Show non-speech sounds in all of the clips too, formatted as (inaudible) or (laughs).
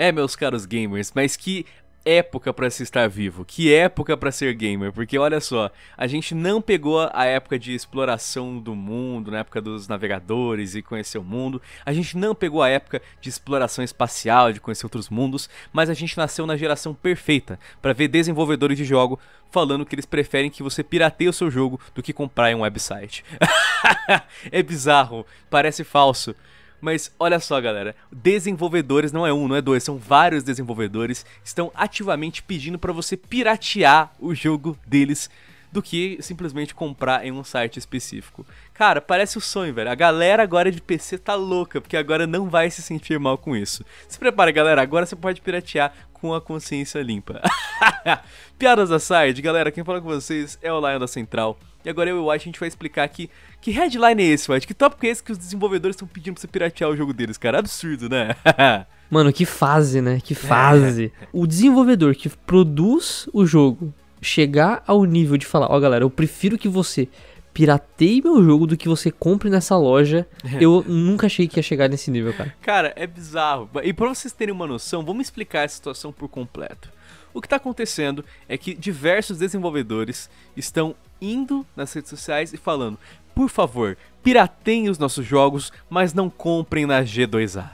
É, meus caros gamers, mas que época para se estar vivo, que época para ser gamer, porque olha só, a gente não pegou a época de exploração do mundo, na época dos navegadores e conhecer o mundo, a gente não pegou a época de exploração espacial, de conhecer outros mundos, mas a gente nasceu na geração perfeita para ver desenvolvedores de jogo falando que eles preferem que você pirateie o seu jogo do que comprar em um website. (laughs) é bizarro, parece falso, mas olha só, galera, desenvolvedores não é um, não é dois, são vários desenvolvedores estão ativamente pedindo para você piratear o jogo deles do que simplesmente comprar em um site específico. Cara, parece o um sonho, velho. A galera agora de PC tá louca, porque agora não vai se sentir mal com isso. Se prepara, galera, agora você pode piratear com a consciência limpa. (laughs) Piadas aside galera, quem fala com vocês é o Lion da Central. E agora eu e o White a gente vai explicar aqui que headline é esse, White? Que tópico é esse que os desenvolvedores estão pedindo pra você piratear o jogo deles, cara? Absurdo, né? (laughs) Mano, que fase, né? Que fase. É. O desenvolvedor que produz o jogo chegar ao nível de falar: Ó, oh, galera, eu prefiro que você pirateie meu jogo do que você compre nessa loja. É. Eu nunca achei que ia chegar nesse nível, cara. Cara, é bizarro. E para vocês terem uma noção, vamos explicar a situação por completo. O que está acontecendo é que diversos desenvolvedores estão indo nas redes sociais e falando: por favor, pirateiem os nossos jogos, mas não comprem na G2A.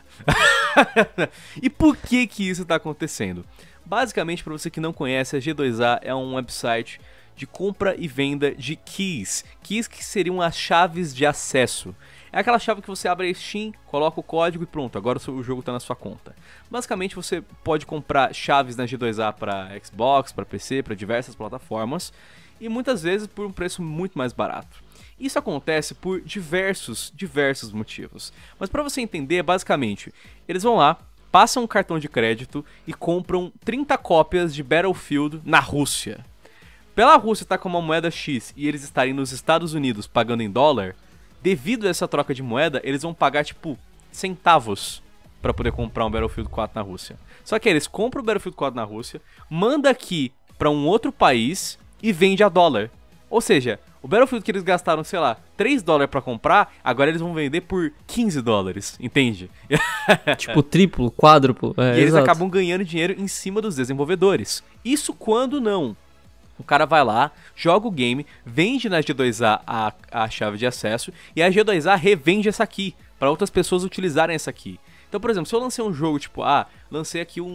(laughs) e por que que isso está acontecendo? Basicamente, para você que não conhece, a G2A é um website de compra e venda de keys. Keys que seriam as chaves de acesso. É aquela chave que você abre a Steam, coloca o código e pronto, agora o jogo está na sua conta. Basicamente você pode comprar chaves na G2A para Xbox, para PC, para diversas plataformas e muitas vezes por um preço muito mais barato. Isso acontece por diversos, diversos motivos. Mas para você entender, basicamente, eles vão lá, passam um cartão de crédito e compram 30 cópias de Battlefield na Rússia. Pela Rússia estar tá com uma moeda X e eles estarem nos Estados Unidos pagando em dólar, devido a essa troca de moeda, eles vão pagar tipo centavos para poder comprar um Battlefield 4 na Rússia. Só que eles compram o Battlefield 4 na Rússia, manda aqui para um outro país e vende a dólar. Ou seja, o Battlefield que eles gastaram, sei lá, 3 dólares para comprar, agora eles vão vender por 15 dólares, entende? (laughs) tipo triplo, quádruplo. É, e eles exato. acabam ganhando dinheiro em cima dos desenvolvedores. Isso quando não o cara vai lá, joga o game, vende na G2A a, a chave de acesso e a G2A revende essa aqui para outras pessoas utilizarem essa aqui. Então, por exemplo, se eu lancei um jogo tipo, ah, lancei aqui um,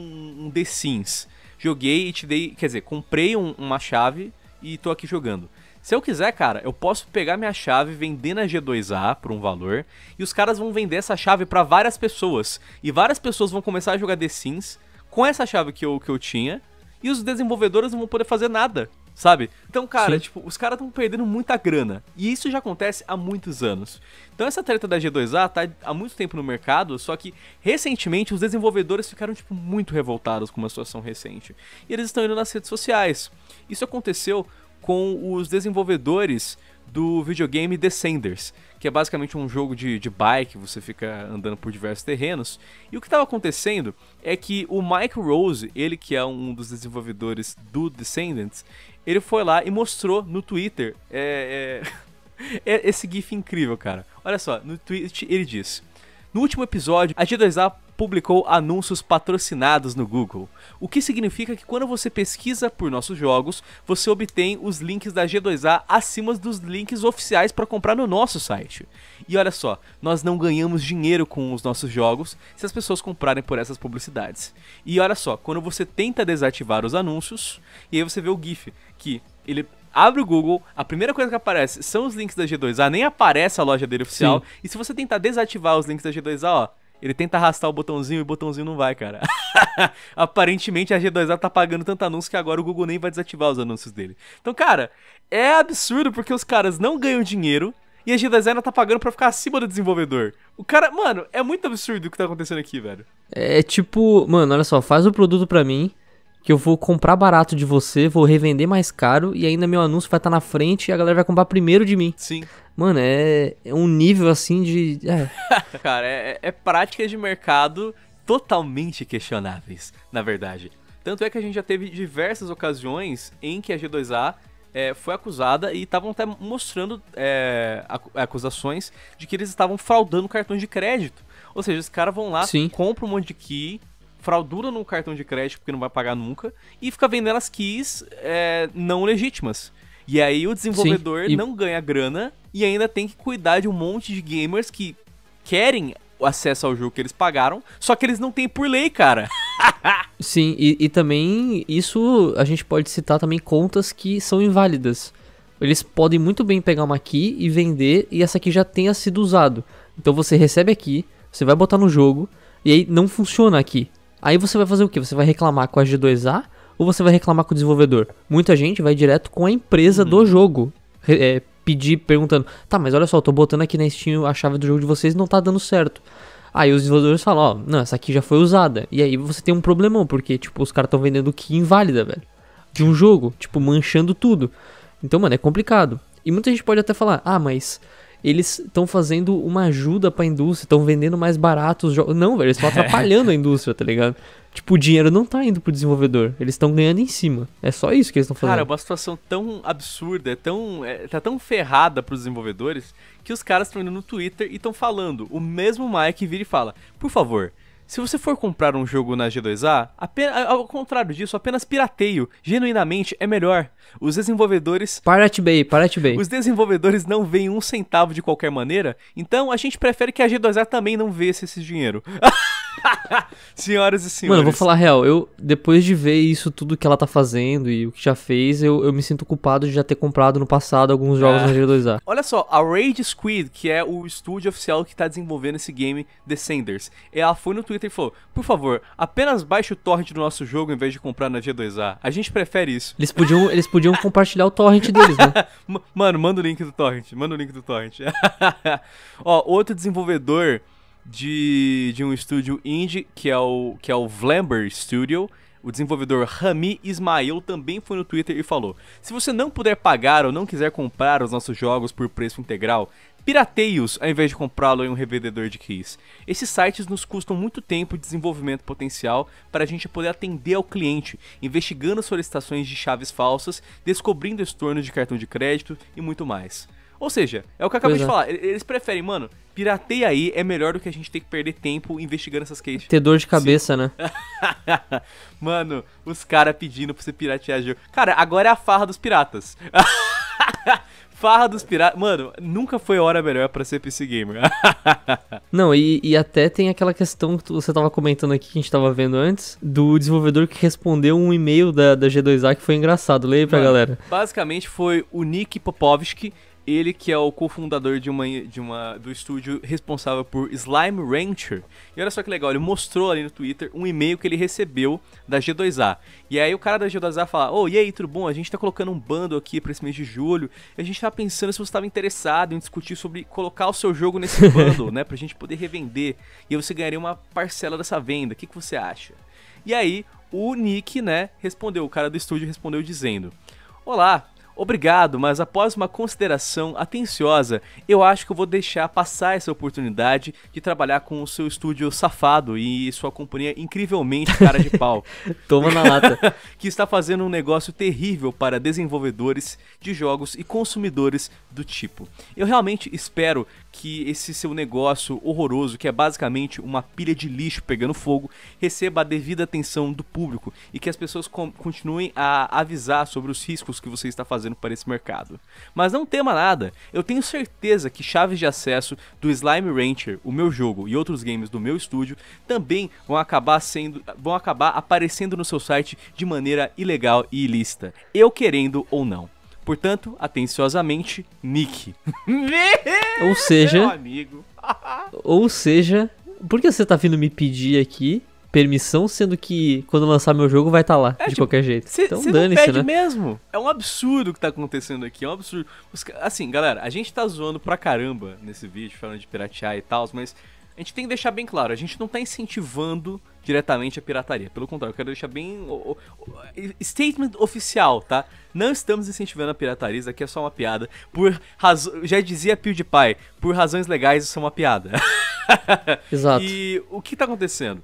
um The Sims, joguei e te dei, quer dizer, comprei um, uma chave e tô aqui jogando. Se eu quiser, cara, eu posso pegar minha chave, vender na G2A por um valor, e os caras vão vender essa chave para várias pessoas. E várias pessoas vão começar a jogar The Sims com essa chave que eu, que eu tinha, e os desenvolvedores não vão poder fazer nada, sabe? Então, cara, Sim. tipo, os caras estão perdendo muita grana. E isso já acontece há muitos anos. Então, essa treta da G2A tá há muito tempo no mercado, só que recentemente os desenvolvedores ficaram, tipo, muito revoltados com uma situação recente. E eles estão indo nas redes sociais. Isso aconteceu com os desenvolvedores do videogame Descenders, que é basicamente um jogo de, de bike, você fica andando por diversos terrenos. E o que estava acontecendo é que o Mike Rose, ele que é um dos desenvolvedores do Descendants, ele foi lá e mostrou no Twitter é, é, (laughs) é, esse GIF incrível, cara. Olha só, no tweet ele disse: No último episódio, a G2A publicou anúncios patrocinados no Google, o que significa que quando você pesquisa por nossos jogos, você obtém os links da G2A acima dos links oficiais para comprar no nosso site. E olha só, nós não ganhamos dinheiro com os nossos jogos se as pessoas comprarem por essas publicidades. E olha só, quando você tenta desativar os anúncios, e aí você vê o GIF que ele abre o Google, a primeira coisa que aparece são os links da G2A, nem aparece a loja dele oficial. Sim. E se você tentar desativar os links da G2A, ó, ele tenta arrastar o botãozinho e o botãozinho não vai, cara. (laughs) Aparentemente a G2A tá pagando tanto anúncio que agora o Google nem vai desativar os anúncios dele. Então, cara, é absurdo porque os caras não ganham dinheiro e a G2A ainda tá pagando pra ficar acima do desenvolvedor. O cara, mano, é muito absurdo o que tá acontecendo aqui, velho. É, é tipo, mano, olha só, faz o produto pra mim que eu vou comprar barato de você, vou revender mais caro e ainda meu anúncio vai estar tá na frente e a galera vai comprar primeiro de mim. Sim. Mano, é, é um nível assim de. É. (laughs) Cara, é, é, é práticas de mercado totalmente questionáveis, na verdade. Tanto é que a gente já teve diversas ocasiões em que a G2A é, foi acusada e estavam até mostrando é, acusações de que eles estavam fraudando cartões de crédito. Ou seja, os caras vão lá, Sim. compram um monte de key, fraudura no cartão de crédito porque não vai pagar nunca e fica vendendo as keys é, não legítimas. E aí o desenvolvedor e... não ganha grana e ainda tem que cuidar de um monte de gamers que querem o acesso ao jogo que eles pagaram, só que eles não têm por lei, cara. (laughs) Sim, e, e, também isso a gente pode citar também contas que são inválidas. Eles podem muito bem pegar uma key e vender e essa aqui já tenha sido usado. Então você recebe aqui, você vai botar no jogo e aí não funciona aqui. Aí você vai fazer o que? Você vai reclamar com a G2A ou você vai reclamar com o desenvolvedor? Muita gente vai direto com a empresa do uhum. jogo, é, pedir perguntando: tá, mas olha só, eu tô botando aqui na Steam a chave do jogo de vocês não tá dando certo. Aí os desenvolvedores falam: ó, oh, não, essa aqui já foi usada. E aí você tem um problemão, porque, tipo, os caras estão vendendo que inválida, velho. De um jogo, tipo, manchando tudo. Então, mano, é complicado. E muita gente pode até falar: ah, mas eles estão fazendo uma ajuda pra indústria, estão vendendo mais baratos os jogos. Não, velho, eles estão (laughs) é. atrapalhando a indústria, tá ligado? Tipo, o dinheiro não tá indo pro desenvolvedor, eles estão ganhando em cima. É só isso que eles estão fazendo. Cara, é uma situação tão absurda, é tão, é, tá tão ferrada pros desenvolvedores, que os caras estão indo no Twitter e estão falando. O mesmo Mike vira e fala: Por favor, se você for comprar um jogo na G2A, apenas, ao contrário disso, apenas pirateio. Genuinamente é melhor. Os desenvolvedores. Pirate Bay, Pirate Bay. Os desenvolvedores não veem um centavo de qualquer maneira, então a gente prefere que a G2A também não vesse esse dinheiro. (laughs) (laughs) Senhoras e senhores. Mano, vou falar real. Eu, depois de ver isso tudo que ela tá fazendo e o que já fez, eu, eu me sinto culpado de já ter comprado no passado alguns jogos é. na G2A. Olha só, a Rage Squid, que é o estúdio oficial que tá desenvolvendo esse game Descenders, ela foi no Twitter e falou: Por favor, apenas baixe o torrent do nosso jogo em vez de comprar na G2A. A gente prefere isso. Eles podiam, eles podiam compartilhar o torrent deles, né? (laughs) Mano, manda o link do torrent. Manda o link do torrent. (laughs) Ó, outro desenvolvedor de, de um estúdio indie que é o que é o Vlamber Studio. O desenvolvedor Rami Ismail também foi no Twitter e falou: "Se você não puder pagar ou não quiser comprar os nossos jogos por preço integral, pirateios ao invés de comprá-lo em um revendedor de keys. Esses sites nos custam muito tempo de desenvolvimento potencial para a gente poder atender ao cliente, investigando solicitações de chaves falsas, descobrindo estornos de cartão de crédito e muito mais. Ou seja, é o que eu acabei pois de é. falar. Eles preferem, mano, pirateia aí é melhor do que a gente ter que perder tempo investigando essas cases. Ter dor de cabeça, Sim. né? (laughs) mano, os caras pedindo pra você piratear jogo. Cara, agora é a farra dos piratas. (laughs) Farra dos piratas. Mano, nunca foi hora melhor para ser PC Gamer. (laughs) Não, e, e, até tem aquela questão que você tava comentando aqui, que a gente tava vendo antes, do desenvolvedor que respondeu um e-mail da, da G2A que foi engraçado. Leia aí pra Mano, galera. Basicamente foi o Nick Popovski, ele que é o cofundador de uma, de uma, do estúdio responsável por Slime Rancher. E olha só que legal, ele mostrou ali no Twitter um e-mail que ele recebeu da G2A. E aí o cara da G2A fala, ô, oh, e aí, tudo bom? A gente tá colocando um bando aqui para esse mês de julho. E a gente tá pensando se você estava interessado em discutir sobre colocar o seu jogo nesse (laughs) bundle, né? Pra gente poder revender. E aí você ganharia uma parcela dessa venda. O que, que você acha? E aí, o Nick, né, respondeu, o cara do estúdio respondeu dizendo: Olá, Obrigado, mas após uma consideração atenciosa, eu acho que eu vou deixar passar essa oportunidade de trabalhar com o seu estúdio safado e sua companhia incrivelmente cara de pau. (laughs) Toma na lata. (laughs) que está fazendo um negócio terrível para desenvolvedores de jogos e consumidores do tipo. Eu realmente espero que esse seu negócio horroroso, que é basicamente uma pilha de lixo pegando fogo, receba a devida atenção do público e que as pessoas continuem a avisar sobre os riscos que você está fazendo para esse mercado. Mas não tema nada, eu tenho certeza que chaves de acesso do Slime Rancher, o meu jogo e outros games do meu estúdio também vão acabar sendo vão acabar aparecendo no seu site de maneira ilegal e ilícita, eu querendo ou não. Portanto, atenciosamente, Nick. (laughs) ou seja, Meu amigo. (laughs) ou seja, por que você tá vindo me pedir aqui permissão, sendo que quando lançar meu jogo vai estar tá lá, é, de tipo, qualquer jeito. Cê, então dane-se, né? mesmo. É um absurdo o que tá acontecendo aqui, é um absurdo. Assim, galera, a gente tá zoando pra caramba nesse vídeo, falando de piratear e tal, mas a gente tem que deixar bem claro, a gente não está incentivando diretamente a pirataria. Pelo contrário, eu quero deixar bem. O, o, statement oficial, tá? Não estamos incentivando a pirataria, isso aqui é só uma piada. Por razo... Já dizia PewDiePie, por razões legais isso é uma piada. (laughs) Exato. e o que está acontecendo?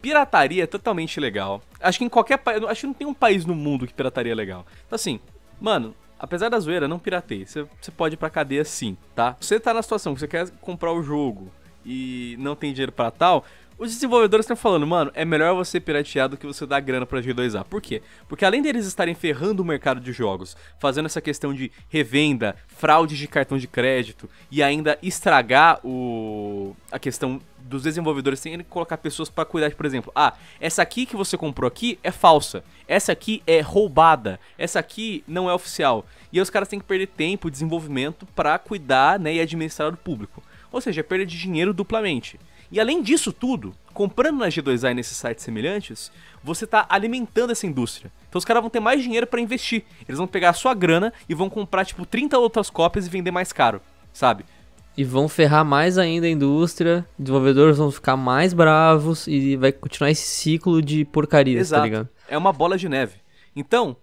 Pirataria é totalmente legal. Acho que em qualquer país. Acho que não tem um país no mundo que pirataria é legal. Então, assim, mano, apesar da zoeira, não pirateie. Você pode ir pra cadeia sim, tá? Você tá na situação que você quer comprar o jogo, e não tem dinheiro para tal, os desenvolvedores estão falando, mano, é melhor você piratear do que você dar grana pra G2A. Por quê? Porque além deles estarem ferrando o mercado de jogos, fazendo essa questão de revenda, fraude de cartão de crédito e ainda estragar o a questão dos desenvolvedores têm que colocar pessoas para cuidar, por exemplo, ah, essa aqui que você comprou aqui é falsa, essa aqui é roubada, essa aqui não é oficial. E aí os caras têm que perder tempo, desenvolvimento para cuidar, né, e administrar o público. Ou seja, é perda de dinheiro duplamente. E além disso tudo, comprando na G2A e nesses sites semelhantes, você está alimentando essa indústria. Então os caras vão ter mais dinheiro para investir. Eles vão pegar a sua grana e vão comprar, tipo, 30 outras cópias e vender mais caro, sabe? E vão ferrar mais ainda a indústria, desenvolvedores vão ficar mais bravos e vai continuar esse ciclo de porcaria, tá ligado? É uma bola de neve. Então,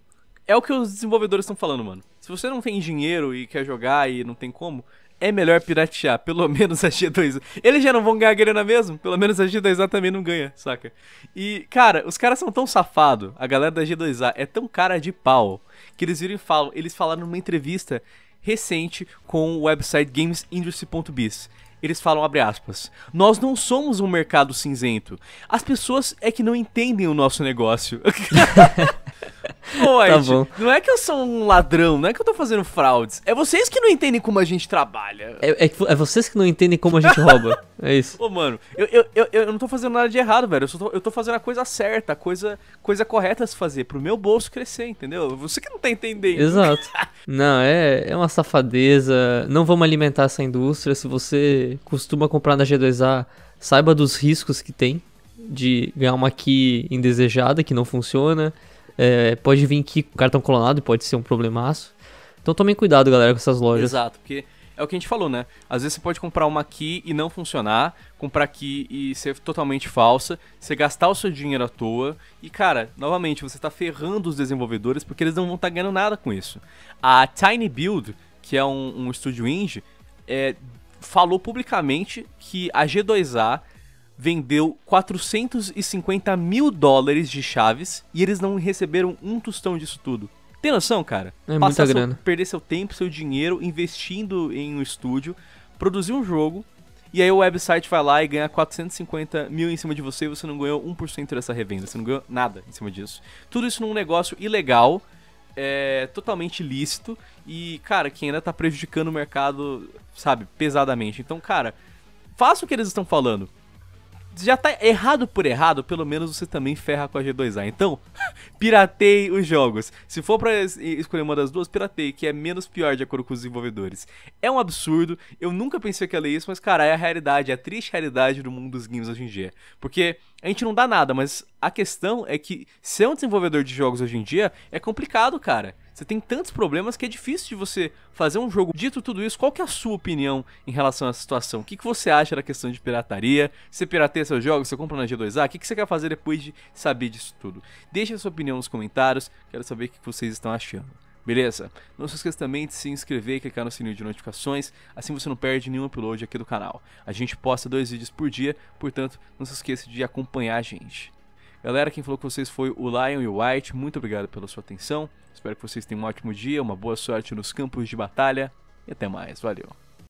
é o que os desenvolvedores estão falando, mano. Se você não tem dinheiro e quer jogar e não tem como, é melhor piratear, pelo (laughs) menos a G2. Eles já não vão ganhar grana mesmo, pelo menos a G2A também não ganha, saca? E, cara, os caras são tão safado, a galera da G2A é tão cara de pau, que eles viram e falam, eles falaram numa entrevista recente com o website gamesindustry.biz. Eles falam, abre aspas, nós não somos um mercado cinzento. As pessoas é que não entendem o nosso negócio. (laughs) (laughs) Pô, (laughs) tá bom. não é que eu sou um ladrão, não é que eu tô fazendo fraudes. É vocês que não entendem como a gente trabalha. É, é, é vocês que não entendem como a gente rouba. É isso. Ô, mano, eu, eu, eu, eu, não tô fazendo nada de errado, velho. Eu, tô, eu tô fazendo a coisa certa, a coisa, coisa correta a se fazer, pro meu bolso crescer, entendeu? Você que não tá entendendo. Exato. (laughs) não, é, é uma safadeza. Não vamos alimentar essa indústria. Se você costuma comprar na G2A, saiba dos riscos que tem de ganhar uma key indesejada que não funciona é, pode vir aqui com cartão clonado, pode ser um problemaço. Então tomem cuidado, galera, com essas lojas. Exato, porque é o que a gente falou, né? Às vezes você pode comprar uma key e não funcionar, comprar key e ser totalmente falsa, você gastar o seu dinheiro à toa. E, cara, novamente, você está ferrando os desenvolvedores porque eles não vão estar tá ganhando nada com isso. A Tiny Build, que é um, um estúdio indie, é, falou publicamente que a G2A vendeu 450 mil dólares de chaves e eles não receberam um tostão disso tudo. Tem noção, cara? É Passar muita seu, grana. Perder seu tempo, seu dinheiro investindo em um estúdio, produzir um jogo, e aí o website vai lá e ganha 450 mil em cima de você e você não ganhou 1% dessa revenda, você não ganhou nada em cima disso. Tudo isso num negócio ilegal, é, totalmente lícito e, cara, que ainda tá prejudicando o mercado, sabe, pesadamente. Então, cara, faça o que eles estão falando já tá errado por errado, pelo menos você também ferra com a G2A. Então, (laughs) piratei os jogos. Se for para escolher uma das duas, piratei que é menos pior de acordo com os desenvolvedores. É um absurdo, eu nunca pensei que ia ler isso, mas cara, é a realidade, é a triste realidade do mundo dos games hoje em dia. Porque a gente não dá nada, mas a questão é que ser um desenvolvedor de jogos hoje em dia é complicado, cara. Você tem tantos problemas que é difícil de você fazer um jogo. Dito tudo isso, qual que é a sua opinião em relação à situação? O que, que você acha da questão de pirataria? Você pirateia seus jogos? Você compra na G2A? O que, que você quer fazer depois de saber disso tudo? Deixe a sua opinião nos comentários. Quero saber o que vocês estão achando. Beleza? Não se esqueça também de se inscrever e clicar no sininho de notificações, assim você não perde nenhum upload aqui do canal. A gente posta dois vídeos por dia, portanto, não se esqueça de acompanhar a gente. Galera, quem falou com vocês foi o Lion e o White. Muito obrigado pela sua atenção. Espero que vocês tenham um ótimo dia, uma boa sorte nos campos de batalha e até mais. Valeu.